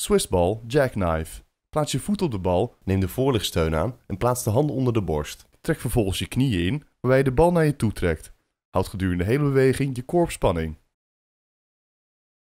Swissbal, jackknife. Plaats je voet op de bal, neem de voorlichtsteun aan en plaats de handen onder de borst. Trek vervolgens je knieën in, waarbij je de bal naar je toe trekt. Houd gedurende de hele beweging je korpsspanning.